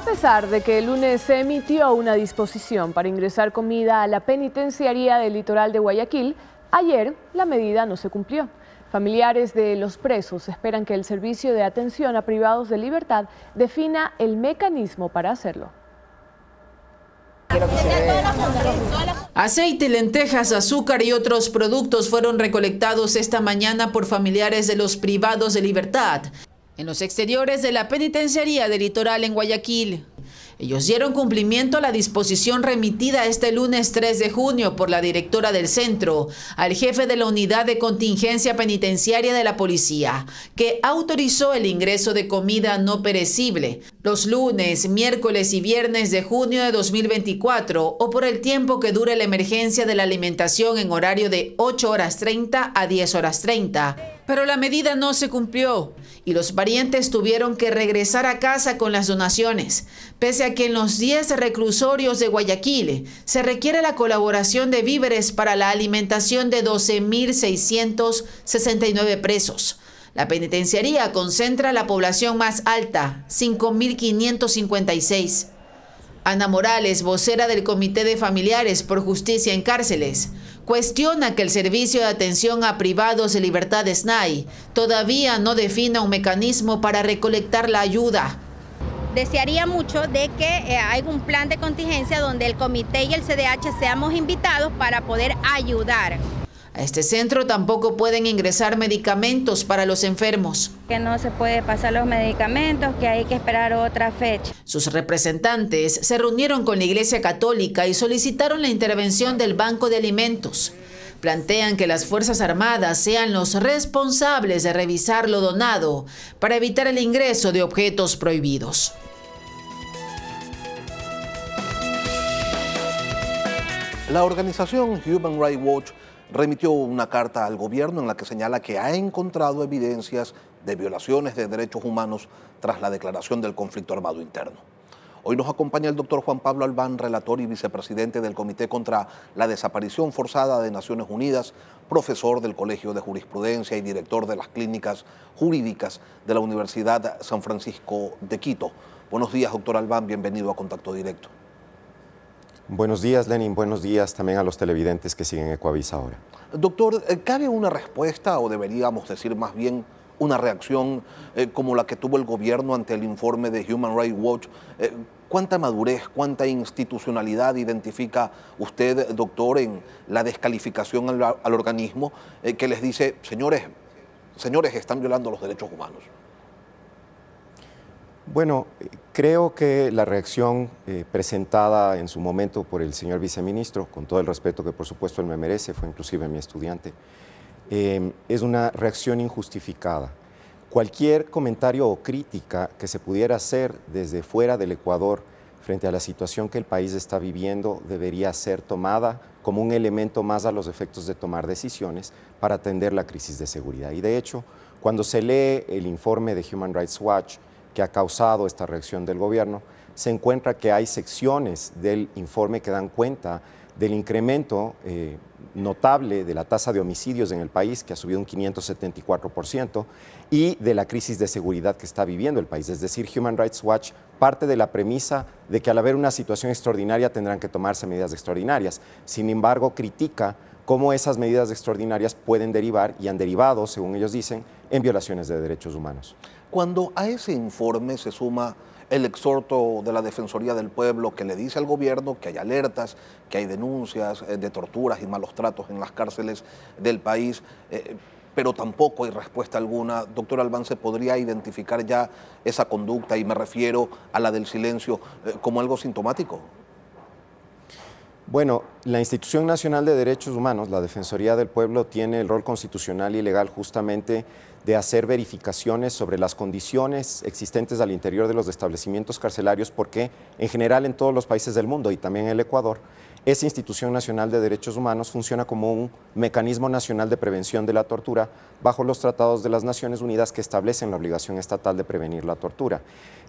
A pesar de que el lunes se emitió una disposición para ingresar comida a la penitenciaría del litoral de Guayaquil, ayer la medida no se cumplió. Familiares de los presos esperan que el Servicio de Atención a Privados de Libertad defina el mecanismo para hacerlo. Aceite, lentejas, azúcar y otros productos fueron recolectados esta mañana por familiares de los privados de libertad en los exteriores de la Penitenciaría del Litoral en Guayaquil. Ellos dieron cumplimiento a la disposición remitida este lunes 3 de junio por la directora del centro al jefe de la unidad de contingencia penitenciaria de la policía, que autorizó el ingreso de comida no perecible los lunes, miércoles y viernes de junio de 2024 o por el tiempo que dure la emergencia de la alimentación en horario de 8 horas 30 a 10 horas 30. Pero la medida no se cumplió y los parientes tuvieron que regresar a casa con las donaciones, pese a que en los 10 reclusorios de Guayaquil se requiere la colaboración de víveres para la alimentación de 12.669 presos. La penitenciaría concentra la población más alta, 5.556. Ana Morales, vocera del Comité de Familiares por Justicia en Cárceles, cuestiona que el Servicio de Atención a Privados de Libertad de SNAI todavía no defina un mecanismo para recolectar la ayuda. Desearía mucho de que eh, haya un plan de contingencia donde el comité y el CDH seamos invitados para poder ayudar. A este centro tampoco pueden ingresar medicamentos para los enfermos. Que no se puede pasar los medicamentos, que hay que esperar otra fecha. Sus representantes se reunieron con la Iglesia Católica y solicitaron la intervención del Banco de Alimentos. Plantean que las Fuerzas Armadas sean los responsables de revisar lo donado para evitar el ingreso de objetos prohibidos. La organización Human Rights Watch remitió una carta al gobierno en la que señala que ha encontrado evidencias de violaciones de derechos humanos tras la declaración del conflicto armado interno. Hoy nos acompaña el doctor Juan Pablo Albán, relator y vicepresidente del Comité contra la Desaparición Forzada de Naciones Unidas, profesor del Colegio de Jurisprudencia y director de las clínicas jurídicas de la Universidad San Francisco de Quito. Buenos días, doctor Albán, bienvenido a Contacto Directo. Buenos días, Lenin. Buenos días también a los televidentes que siguen Ecuavisa ahora. Doctor, eh, ¿cabe una respuesta o deberíamos decir más bien una reacción eh, como la que tuvo el gobierno ante el informe de Human Rights Watch? Eh, ¿Cuánta madurez, cuánta institucionalidad identifica usted, doctor, en la descalificación al, organismo que les dice, señores, señores, están violando los derechos humanos? Bueno, creo que la reacción eh, presentada en su momento por el señor viceministro, con todo el respeto que por supuesto él me merece, fue inclusive mi estudiante, eh, es una reacción injustificada. Cualquier comentario o crítica que se pudiera hacer desde fuera del Ecuador frente a la situación que el país está viviendo debería ser tomada como un elemento más a los efectos de tomar decisiones para atender la crisis de seguridad. Y de hecho, cuando se lee el informe de Human Rights Watch, que ha causado esta reacción del gobierno, se encuentra que hay secciones del informe que dan cuenta del incremento eh, notable de la tasa de homicidios en el país, que ha subido un 574%, y de la crisis de seguridad que está viviendo el país. Es decir, Human Rights Watch parte de la premisa de que al haber una situación extraordinaria tendrán que tomarse medidas extraordinarias. Sin embargo, critica cómo esas medidas extraordinarias pueden derivar y han derivado, según ellos dicen, en violaciones de derechos humanos. Cuando a ese informe se suma el exhorto de la Defensoría del Pueblo que le dice al gobierno que hay alertas, que hay denuncias eh, de torturas y malos tratos en las cárceles del país, eh, pero tampoco hay respuesta alguna. Doctor Albán, ¿se podría identificar ya esa conducta, y me refiero a la del silencio, eh, como algo sintomático? Bueno, la Institución Nacional de Derechos Humanos, la Defensoría del Pueblo, tiene el rol constitucional y legal justamente de hacer verificaciones sobre las condiciones existentes al interior de los establecimientos carcelarios, porque en general en todos los países del mundo y también en el Ecuador, esa institución nacional de derechos humanos funciona como un mecanismo nacional de prevención de la tortura bajo los tratados de las Naciones Unidas que establecen la obligación estatal de prevenir la tortura.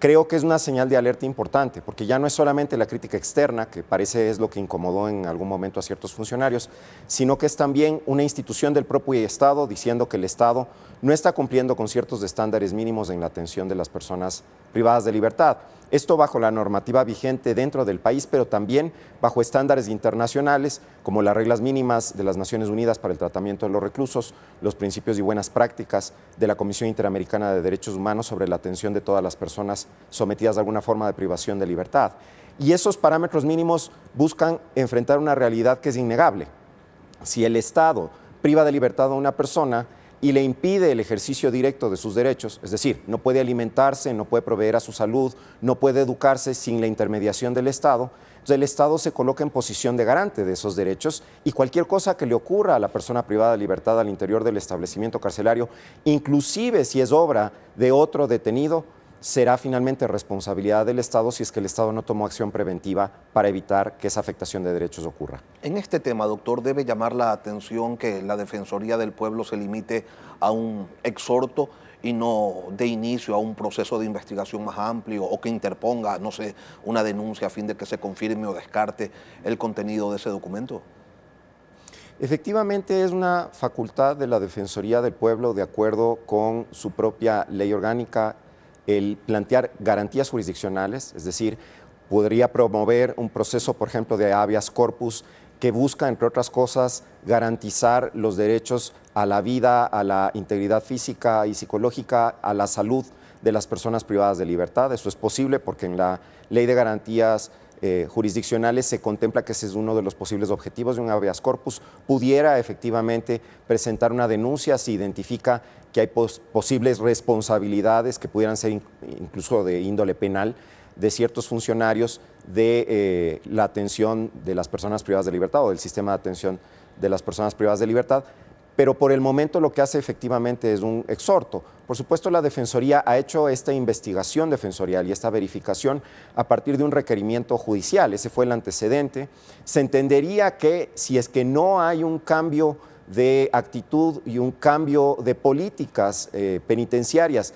Creo que es una señal de alerta importante, porque ya no es solamente la crítica externa, que parece es lo que incomodó en algún momento a ciertos funcionarios, sino que es también una institución del propio Estado diciendo que el Estado no está cumpliendo con ciertos estándares mínimos en la atención de las personas privadas de libertad. Esto bajo la normativa vigente dentro del país, pero también bajo estándares internacionales como las reglas mínimas de las Naciones Unidas para el tratamiento de los reclusos, los principios y buenas prácticas de la Comisión Interamericana de Derechos Humanos sobre la atención de todas las personas sometidas a alguna forma de privación de libertad. Y esos parámetros mínimos buscan enfrentar una realidad que es innegable. Si el Estado priva de libertad a una persona, y le impide el ejercicio directo de sus derechos, es decir, no puede alimentarse, no puede proveer a su salud, no puede educarse sin la intermediación del Estado, el Estado se coloca en posición de garante de esos derechos y cualquier cosa que le ocurra a la persona privada de libertad al interior del establecimiento carcelario, inclusive si es obra de otro detenido, será finalmente responsabilidad del Estado si es que el Estado no tomó acción preventiva para evitar que esa afectación de derechos ocurra. En este tema, doctor, debe llamar la atención que la Defensoría del Pueblo se limite a un exhorto y no de inicio a un proceso de investigación más amplio o que interponga, no sé, una denuncia a fin de que se confirme o descarte el contenido de ese documento? Efectivamente es una facultad de la Defensoría del Pueblo de acuerdo con su propia ley orgánica el plantear garantías jurisdiccionales, es decir, podría promover un proceso, por ejemplo, de habeas corpus que busca, entre otras cosas, garantizar los derechos a la vida, a la integridad física y psicológica, a la salud de las personas privadas de libertad. Eso es posible porque en la ley de garantías eh, jurisdiccionales se contempla que ese es uno de los posibles objetivos de un habeas corpus. Pudiera efectivamente presentar una denuncia si identifica que hay posibles responsabilidades que pudieran ser incluso de índole penal de ciertos funcionarios de eh, la atención de las personas privadas de libertad o del sistema de atención de las personas privadas de libertad pero por el momento lo que hace efectivamente es un exhorto. Por supuesto, la Defensoría ha hecho esta investigación defensorial y esta verificación a partir de un requerimiento judicial, ese fue el antecedente. Se entendería que si es que no hay un cambio de actitud y un cambio de políticas eh, penitenciarias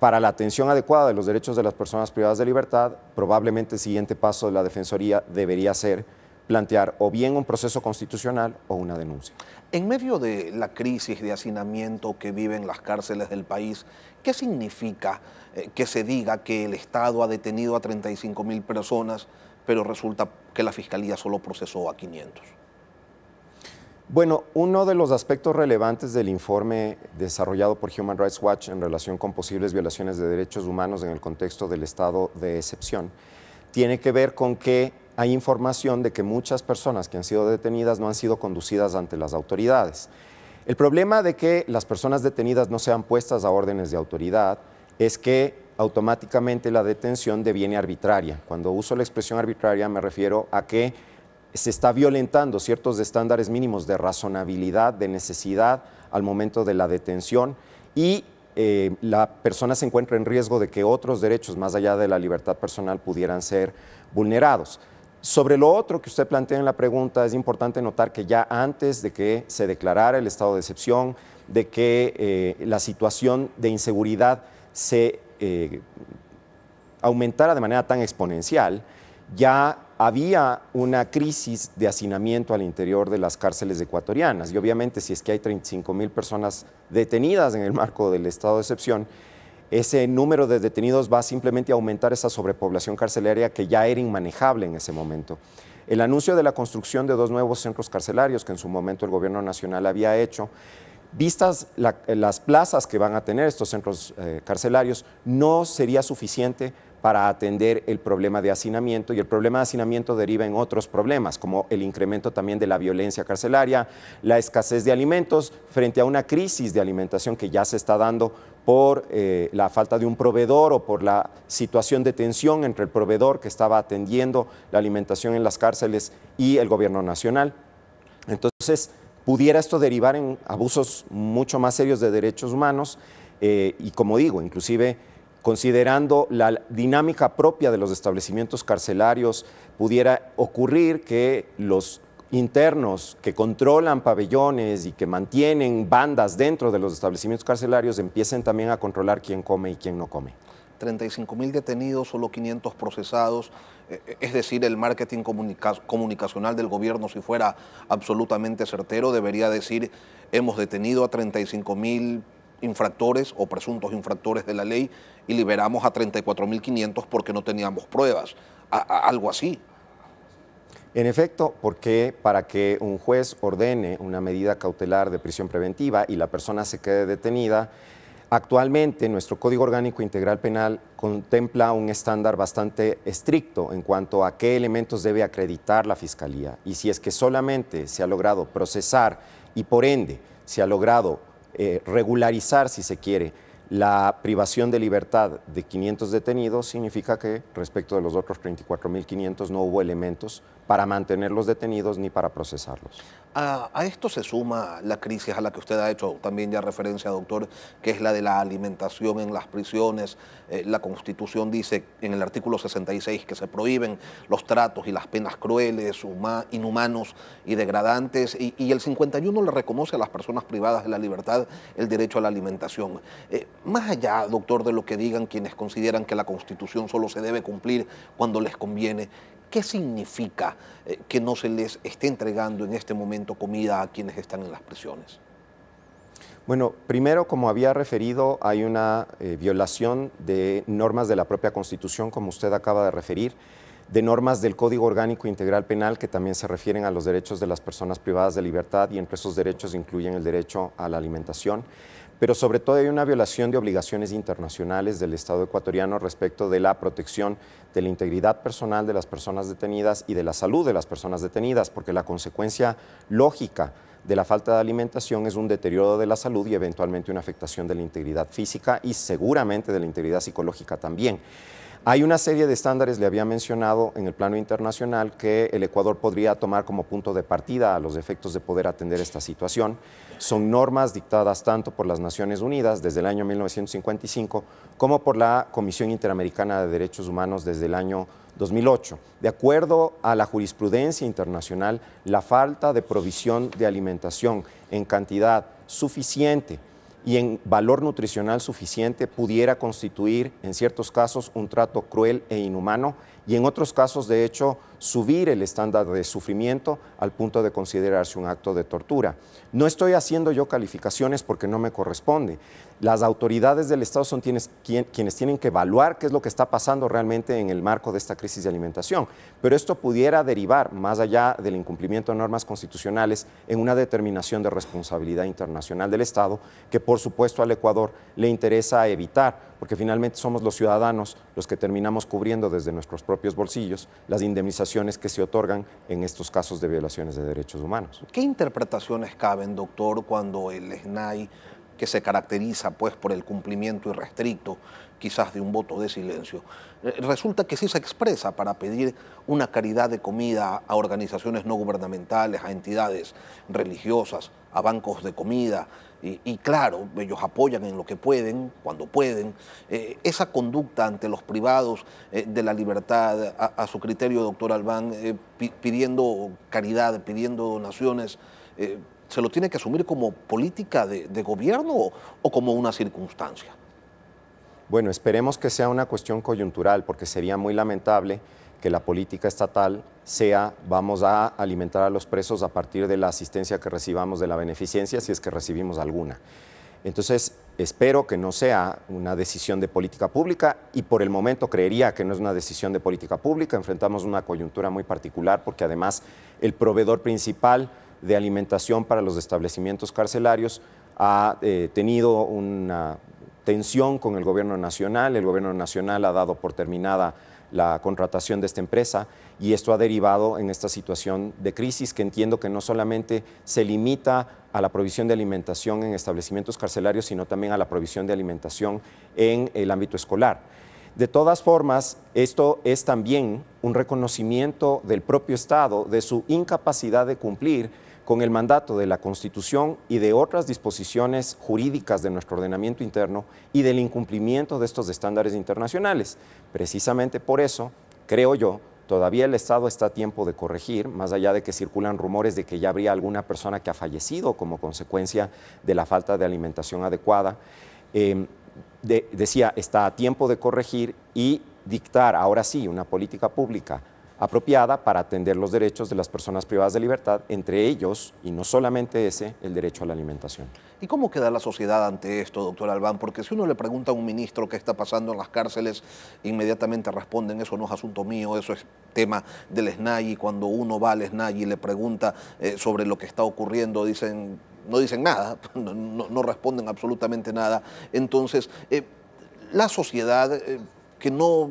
para la atención adecuada de los derechos de las personas privadas de libertad, probablemente el siguiente paso de la Defensoría debería ser plantear o bien un proceso constitucional o una denuncia. En medio de la crisis de hacinamiento que viven las cárceles del país, ¿qué significa eh, que se diga que el Estado ha detenido a 35 mil personas, pero resulta que la Fiscalía solo procesó a 500? Bueno, uno de los aspectos relevantes del informe desarrollado por Human Rights Watch en relación con posibles violaciones de derechos humanos en el contexto del estado de excepción tiene que ver con que hay información de que muchas personas que han sido detenidas no han sido conducidas ante las autoridades. El problema de que las personas detenidas no sean puestas a órdenes de autoridad es que automáticamente la detención deviene arbitraria. Cuando uso la expresión arbitraria me refiero a que se está violentando ciertos estándares mínimos de razonabilidad, de necesidad al momento de la detención y eh, la persona se encuentra en riesgo de que otros derechos más allá de la libertad personal pudieran ser vulnerados. Sobre lo otro que usted plantea en la pregunta, es importante notar que ya antes de que se declarara el estado de excepción, de que eh, la situación de inseguridad se eh, aumentara de manera tan exponencial, ya había una crisis de hacinamiento al interior de las cárceles ecuatorianas. Y obviamente si es que hay 35 mil personas detenidas en el marco del estado de excepción, ese número de detenidos va simplemente a aumentar esa sobrepoblación carcelaria que ya era inmanejable en ese momento. El anuncio de la construcción de dos nuevos centros carcelarios que en su momento el gobierno nacional había hecho, vistas las plazas que van a tener estos centros eh, carcelarios, no sería suficiente para atender el problema de hacinamiento y el problema de hacinamiento deriva en otros problemas, como el incremento también de la violencia carcelaria, la escasez de alimentos frente a una crisis de alimentación que ya se está dando por eh, la falta de un proveedor o por la situación de tensión entre el proveedor que estaba atendiendo la alimentación en las cárceles y el gobierno nacional. Entonces, pudiera esto derivar en abusos mucho más serios de derechos humanos eh, y, como digo, inclusive considerando la dinámica propia de los establecimientos carcelarios, pudiera ocurrir que los internos que controlan pabellones y que mantienen bandas dentro de los establecimientos carcelarios empiecen también a controlar quién come y quién no come. 35 mil detenidos, solo 500 procesados, eh, eh, es decir, el marketing comunicacional del gobierno, si fuera absolutamente certero, debería decir, hemos detenido a 35 mil infractores o presuntos infractores de la ley y liberamos a 34.500 porque no teníamos pruebas, algo así. En efecto, porque para que un juez ordene una medida cautelar de prisión preventiva y la persona se quede detenida, actualmente nuestro Código Orgánico Integral Penal contempla un estándar bastante estricto en cuanto a qué elementos debe acreditar la Fiscalía. Y si es que solamente se ha logrado procesar y por ende se ha logrado eh, regularizar, si se quiere, la privación de libertad de 500 detenidos significa que respecto de los otros 34.500 no hubo elementos para mantenerlos detenidos ni para procesarlos. A, esto se suma la crisis a la que usted ha hecho también ya referencia, doctor, que es la de la alimentación en las prisiones. Eh, la Constitución dice en el artículo 66 que se prohíben los tratos y las penas crueles, inhumanos y degradantes, y, el 51 le reconoce a las personas privadas de la libertad el derecho a la alimentación. Eh, más allá, doctor, de lo que digan quienes consideran que la Constitución solo se debe cumplir cuando les conviene, ¿Qué significa eh, que no se les esté entregando en este momento comida a quienes están en las prisiones? Bueno, primero, como había referido, hay una eh, violación de normas de la propia Constitución, como usted acaba de referir, de normas del Código Orgánico Integral Penal, que también se refieren a los derechos de las personas privadas de libertad y entre esos derechos incluyen el derecho a la alimentación pero sobre todo hay una violación de obligaciones internacionales del Estado ecuatoriano respecto de la protección de la integridad personal de las personas detenidas y de la salud de las personas detenidas, porque la consecuencia lógica de la falta de alimentación es un deterioro de la salud y eventualmente una afectación de la integridad física y seguramente de la integridad psicológica también. Hay una serie de estándares, le había mencionado en el plano internacional, que el Ecuador podría tomar como punto de partida a los efectos de poder atender esta situación. Son normas dictadas tanto por las Naciones Unidas desde el año 1955 como por la Comisión Interamericana de Derechos Humanos desde el año 2008. De acuerdo a la jurisprudencia internacional, la falta de provisión de alimentación en cantidad suficiente y en valor nutricional suficiente pudiera constituir, en ciertos casos, un trato cruel e inhumano y en otros casos, de hecho, subir el estándar de sufrimiento al punto de considerarse un acto de tortura. No estoy haciendo yo calificaciones porque no me corresponde. Las autoridades del Estado son quienes, tienen que evaluar qué es lo que está pasando realmente en el marco de esta crisis de alimentación, pero esto pudiera derivar, más allá del incumplimiento de normas constitucionales, en una determinación de responsabilidad internacional del Estado, que por supuesto al Ecuador le interesa evitar porque finalmente somos los ciudadanos los que terminamos cubriendo desde nuestros propios bolsillos las indemnizaciones que se otorgan en estos casos de violaciones de derechos humanos. ¿Qué interpretaciones caben, doctor, cuando el SNAI que se caracteriza pues por el cumplimiento irrestricto quizás de un voto de silencio. Eh, resulta que sí se expresa para pedir una caridad de comida a organizaciones no gubernamentales, a entidades religiosas, a bancos de comida, y, claro, ellos apoyan en lo que pueden, cuando pueden. Eh, esa conducta ante los privados eh, de la libertad, a, su criterio, doctor Albán, pidiendo caridad, pidiendo donaciones, se lo tiene que asumir como política de, gobierno o, o como una circunstancia? Bueno, esperemos que sea una cuestión coyuntural, porque sería muy lamentable que la política estatal sea vamos a alimentar a los presos a partir de la asistencia que recibamos de la beneficencia, si es que recibimos alguna. Entonces, espero que no sea una decisión de política pública y por el momento creería que no es una decisión de política pública. Enfrentamos una coyuntura muy particular porque además el proveedor principal de alimentación para los establecimientos carcelarios ha eh, tenido una tensión con el gobierno nacional. El gobierno nacional ha dado por terminada la contratación de esta empresa y esto ha derivado en esta situación de crisis que entiendo que no solamente se limita a la provisión de alimentación en establecimientos carcelarios, sino también a la provisión de alimentación en el ámbito escolar. De todas formas, esto es también un reconocimiento del propio Estado de su incapacidad de cumplir con el mandato de la Constitución y de otras disposiciones jurídicas de nuestro ordenamiento interno y del incumplimiento de estos estándares internacionales. Precisamente por eso, creo yo, todavía el Estado está a tiempo de corregir, más allá de que circulan rumores de que ya habría alguna persona que ha fallecido como consecuencia de la falta de alimentación adecuada. Em, decía, está a tiempo de corregir y dictar ahora sí una política pública apropiada para atender los derechos de las personas privadas de libertad, entre ellos, y no solamente ese, el derecho a la alimentación. ¿Y cómo queda la sociedad ante esto, doctor Albán? Porque si uno le pregunta a un ministro qué está pasando en las cárceles, inmediatamente responden, eso no es asunto mío, eso es tema del SNAI, y cuando uno va al SNAI y le pregunta eh, sobre lo que está ocurriendo, dicen, no dicen nada, no, responden absolutamente nada. Entonces, eh, la sociedad... Eh, que no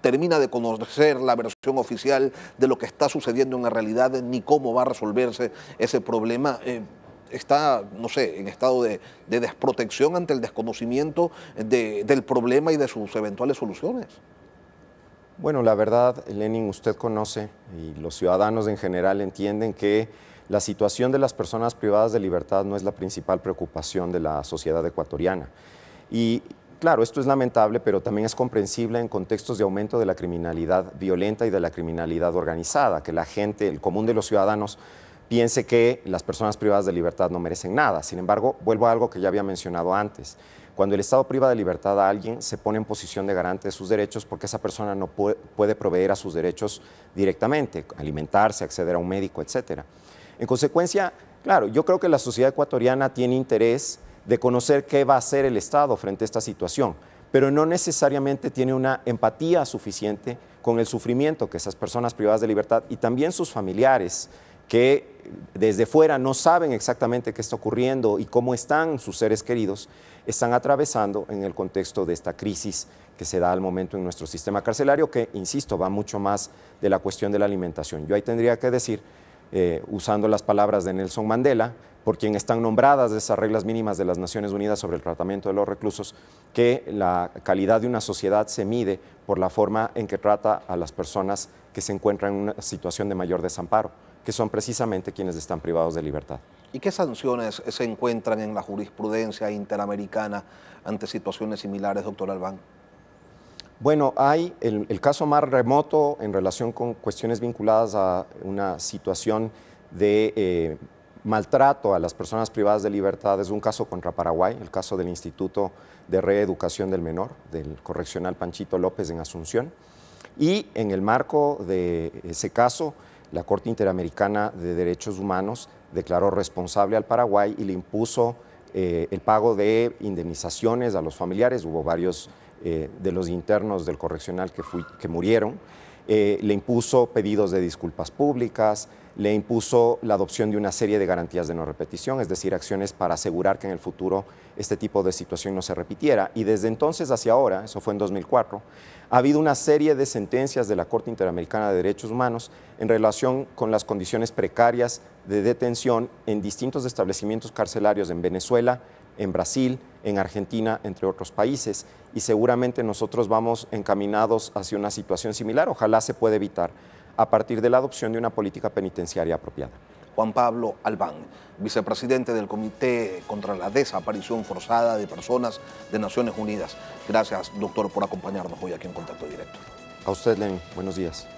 termina de conocer la versión oficial de lo que está sucediendo en la realidad ni cómo va a resolverse ese problema. Eh, está, no sé, en estado de, desprotección ante el desconocimiento del problema y de sus eventuales soluciones. Bueno, la verdad, Lenin, usted conoce y los ciudadanos en general entienden que la situación de las personas privadas de libertad no es la principal preocupación de la sociedad ecuatoriana. Y Claro, esto es lamentable, pero también es comprensible en contextos de aumento de la criminalidad violenta y de la criminalidad organizada, que la gente, el común de los ciudadanos, piense que las personas privadas de libertad no merecen nada. Sin embargo, vuelvo a algo que ya había mencionado antes. Cuando el Estado priva de libertad a alguien, se pone en posición de garante de sus derechos porque esa persona no puede proveer a sus derechos directamente, alimentarse, acceder a un médico, etc. En consecuencia, claro, yo creo que la sociedad ecuatoriana tiene interés de conocer qué va a hacer el Estado frente a esta situación, pero no necesariamente tiene una empatía suficiente con el sufrimiento que esas personas privadas de libertad y también sus familiares que desde fuera no saben exactamente qué está ocurriendo y cómo están sus seres queridos, están atravesando en el contexto de esta crisis que se da al momento en nuestro sistema carcelario, que, insisto, va mucho más de la cuestión de la alimentación. Yo ahí tendría que decir eh, usando las palabras de Nelson Mandela, por quien están nombradas esas reglas mínimas de las Naciones Unidas sobre el tratamiento de los reclusos, que la calidad de una sociedad se mide por la forma en que trata a las personas que se encuentran en una situación de mayor desamparo, que son precisamente quienes están privados de libertad. ¿Y qué sanciones se encuentran en la jurisprudencia interamericana ante situaciones similares, doctor Albán? Bueno, hay el, caso más remoto en relación con cuestiones vinculadas a una situación de eh, maltrato a las personas privadas de libertad. Es un caso contra Paraguay, el caso del Instituto de Reeducación del Menor, del correccional Panchito López en Asunción. Y en el marco de ese caso, la Corte Interamericana de Derechos Humanos declaró responsable al Paraguay y le impuso eh, el pago de indemnizaciones a los familiares. Hubo varios eh, de los internos del correccional que, murieron, eh, le impuso pedidos de disculpas públicas, le impuso la adopción de una serie de garantías de no repetición, es decir, acciones para asegurar que en el futuro este tipo de situación no se repitiera. Y desde entonces hacia ahora, eso fue en 2004, ha habido una serie de sentencias de la Corte Interamericana de Derechos Humanos en relación con las condiciones precarias de detención en distintos establecimientos carcelarios en Venezuela, en Brasil, en Argentina, entre otros países. Y seguramente nosotros vamos encaminados hacia una situación similar, ojalá se pueda evitar, a partir de la adopción de una política penitenciaria apropiada. Juan Pablo Albán, vicepresidente del Comité contra la Desaparición Forzada de Personas de Naciones Unidas. Gracias, doctor, por acompañarnos hoy aquí en Contacto Directo. A usted, Lenin. Buenos días.